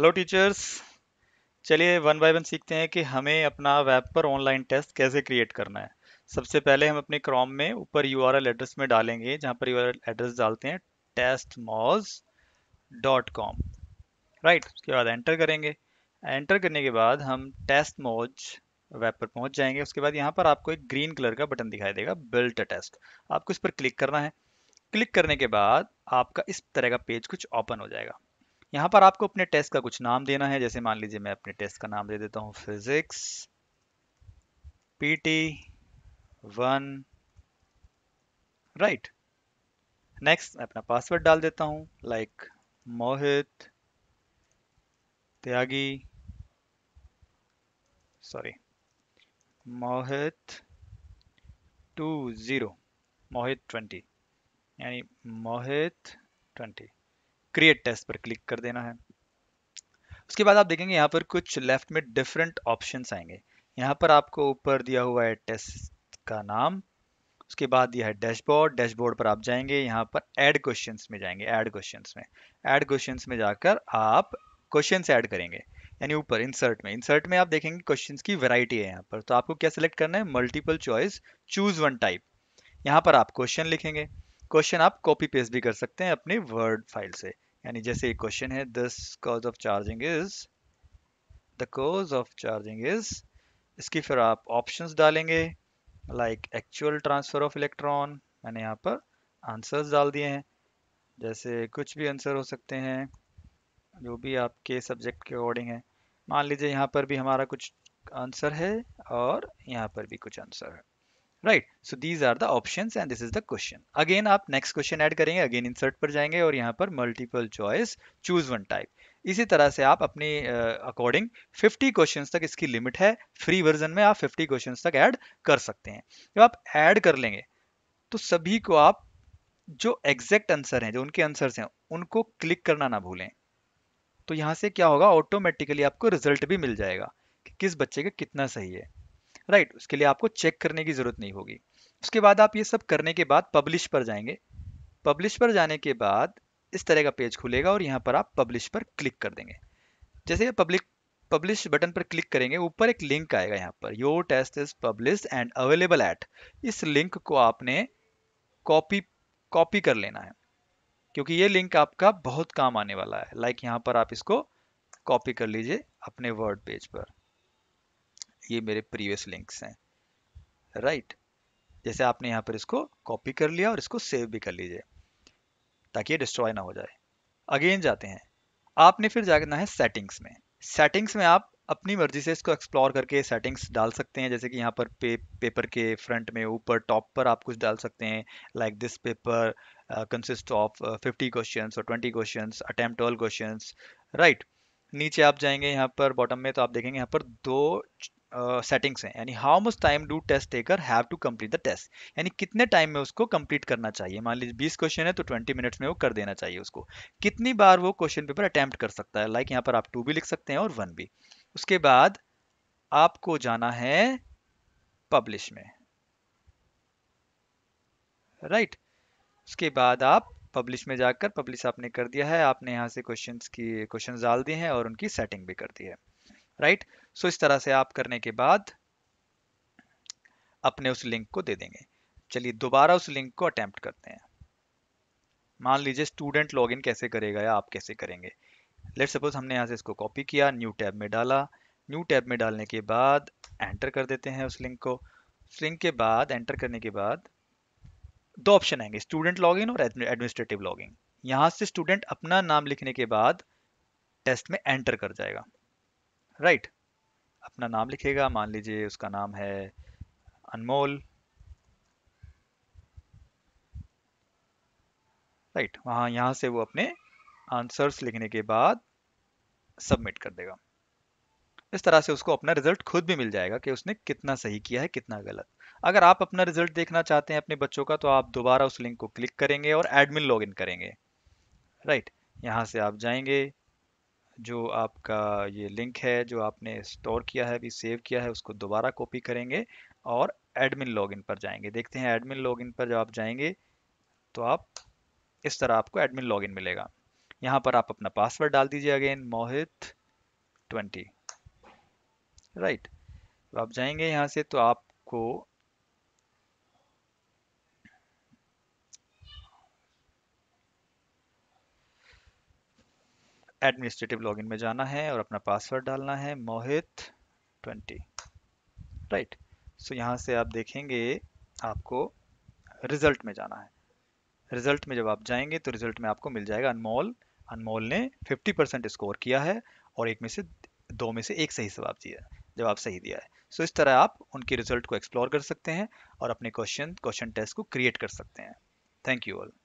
Hello teachers चलिए one by one सीखते हैं कि हमें अपना वेब पर ऑनलाइन टेस्ट कैसे क्रिएट करना है सबसे पहले हम अपने क्रॉम में ऊपर यू एड्रेस में डालेंगे जहाँ पर यू एड्रेस डालते हैं testmoz dot com right उसके बाद एंटर करेंगे एंटर करने के बाद हम टेस्ट मॉज वेब पर पहुंच जाएंगे उसके बाद यहाँ पर आपको एक ग्रीन कलर का बटन दिखाई देगा बिल्ट टेस्ट आपको इस पर क्लिक करना है क्लिक करने के बाद आपका इस तरह का पेज कुछ ओपन हो जाएगा यहाँ पर आपको अपने टेस्ट का कुछ नाम देना है जैसे मान लीजिए मैं अपने टेस्ट का नाम दे देता हूँ physics PT one right next मैं अपना पासवर्ड डाल देता हूँ like Mohit Tyagi sorry Mohit two zero Mohit twenty यानी मोहित ट्वेंटी क्रिएट टेस्ट पर क्लिक कर देना है उसके बाद आप देखेंगे यहाँ पर कुछ लेफ्ट में डिफरेंट ऑप्शन आएंगे यहाँ पर आपको ऊपर दिया हुआ है टेस्ट का नाम उसके बाद यह है डैशबोर्ड डैशबोर्ड पर आप जाएंगे यहाँ पर ऐड क्वेश्चंस में जाएंगे ऐड क्वेश्चंस में ऐड क्वेश्चंस में जाकर आप क्वेश्चंस ऐड करेंगे यानी ऊपर इंसर्ट में इंसर्ट में आप देखेंगे क्वेश्चंस की वैरायटी है यहाँ पर तो आपको क्या सिलेक्ट करना है multiple choice choose one type यहाँ पर आप क्वेश्चन लिखेंगे क्वेश्चन आप कॉपी पेस्ट भी कर सकते हैं अपने वर्ड फाइल से यानी जैसे एक क्वेश्चन है this cause of charging is the cause of charging is इसकी फिर आप ऑप्शंस डालेंगे like actual transfer of electron मैंने यहाँ पर आंसर्स डाल दिए हैं जैसे कुछ भी आंसर हो सकते हैं जो भी आपके सब्जेक्ट के अकॉर्डिंग है मान लीजिए यहाँ पर भी हमारा कुछ आंसर है और यहाँ पर भी कुछ आंसर है right so these are the option and this is the question again आप नेक्स्ट क्वेश्चन एड करेंगे अगेन इंसर्ट पर जाएंगे और यहाँ पर multiple choice choose one type इसी तरह से आप अपने अकॉर्डिंग uh, 50 क्वेश्चंस तक इसकी लिमिट है फ्री वर्जन में आप 50 क्वेश्चंस तक ऐड कर सकते हैं जब आप ऐड कर लेंगे तो सभी को आप जो एग्जैक्ट आंसर हैं जो उनके आंसर्स हैं उनको क्लिक करना ना भूलें तो यहां से क्या होगा ऑटोमेटिकली आपको रिजल्ट भी मिल जाएगा कि किस बच्चे का कितना सही है राइट उसके लिए आपको चेक करने की ज़रूरत नहीं होगी उसके बाद आप ये सब करने के बाद पब्लिश पर जाएंगे पब्लिश पर जाने के बाद इस तरह का पेज खुलेगा और यहाँ पर आप पब्लिश पर क्लिक कर देंगे जैसे पब्लिक पब्लिश बटन पर क्लिक करेंगे ऊपर एक लिंक आएगा यहाँ पर your test is publish and available at इस लिंक को आपने कॉपी कॉपी कर लेना है क्योंकि ये लिंक आपका बहुत काम आने वाला है लाइक like यहाँ पर आप इसको कॉपी कर लीजिए अपने वर्ड पेज पर ये मेरे प्रीवियस लिंक्स हैं राइट right? जैसे आपने यहाँ पर इसको कॉपी कर लिया और इसको सेव भी कर लीजिए ताकि ये डिस्ट्रॉय ना हो जाए अगेन जाते हैं आपने फिर जाना है सेटिंग्स में सेटिंग्स में आप अपनी मर्जी से इसको एक्सप्लोर करके सेटिंग्स डाल सकते हैं जैसे कि यहाँ पर पे, पेपर के फ्रंट में ऊपर टॉप पर आप कुछ डाल सकते हैं like this paper consist of 50 questions और 20 questions attempt all questions right नीचे आप जाएंगे यहाँ पर बॉटम में तो आप देखेंगे यहाँ पर दो सेटिंग्स हैं यानी how much time do test taker have to complete the test यानी कितने टाइम में उसको कंप्लीट करना चाहिए मान लीजिए बीस क्वेश्चन है तो ट्वेंटी मिनट्स में वो कर देना चाहिए उसको कितनी बार वो क्वेश्चन पेपर अटैम्प्ट कर सकता है लाइक like यहाँ पर आप टू भी लिख सकते हैं और वन भी उसके बाद आपको जाना है पब्लिश में राइट right. उसके बाद आप पब्लिश में जाकर पब्लिश आपने कर दिया है आपने यहाँ से क्वेश्चंस की क्वेश्चंस डाल दिए हैं और उनकी सेटिंग भी कर दी है राइट सो इस तरह से आप करने के बाद अपने उस लिंक को दे देंगे चलिए दोबारा उस लिंक को अटैम्प्ट करते हैं मान लीजिए स्टूडेंट लॉगिन कैसे करेगा या आप कैसे करेंगे लेट सपोज हमने यहाँ से इसको कॉपी किया न्यू टैब में डाला न्यू टैब में डालने के बाद एंटर कर देते हैं उस लिंक को उस लिंक के बाद एंटर करने के बाद दो ऑप्शन आएंगे स्टूडेंट लॉगिन और एडमिनिस्ट्रेटिव लॉगिन यहाँ से स्टूडेंट अपना नाम लिखने के बाद टेस्ट में एंटर कर जाएगा राइट अपना नाम लिखेगा मान लीजिए उसका नाम है अनमोल राइट right, वहाँ यहाँ से वो अपने आंसर्स लिखने के बाद सबमिट कर देगा इस तरह से उसको अपना रिजल्ट खुद भी मिल जाएगा कि उसने कितना सही किया है कितना गलत अगर आप अपना रिजल्ट देखना चाहते हैं अपने बच्चों का तो आप दोबारा उस लिंक को क्लिक करेंगे और एडमिन लॉगिन करेंगे राइट right, यहाँ से आप जाएंगे जो आपका ये लिंक है जो आपने स्टोर किया है अभी सेव किया है उसको दोबारा कॉपी करेंगे और एडमिन लॉगिन पर जाएंगे देखते हैं एडमिन लॉगिन पर जब आप जाएंगे तो आप इस तरह आपको एडमिन लॉगिन मिलेगा यहाँ पर आप अपना पासवर्ड डाल दीजिए अगेन मोहित ट्वेंटी राइट तो आप जाएंगे यहाँ से तो आपको एडमिनिस्ट्रेटिव लॉगिन में जाना है और अपना पासवर्ड डालना है मोहित ट्वेंटी राइट सो यहाँ से आप देखेंगे आपको रिजल्ट में जाना है रिजल्ट में जब आप जाएंगे तो रिजल्ट में आपको मिल जाएगा अनमोल अनमोल ने 50 परसेंट स्कोर किया है और एक में से दो में से एक सही जवाब दिया जवाब सही दिया है सो so, इस तरह आप उनके रिजल्ट को एक्सप्लोर कर सकते हैं और अपने क्वेश्चन क्वेश्चन टेस्ट को क्रिएट कर सकते हैं थैंक यू ऑल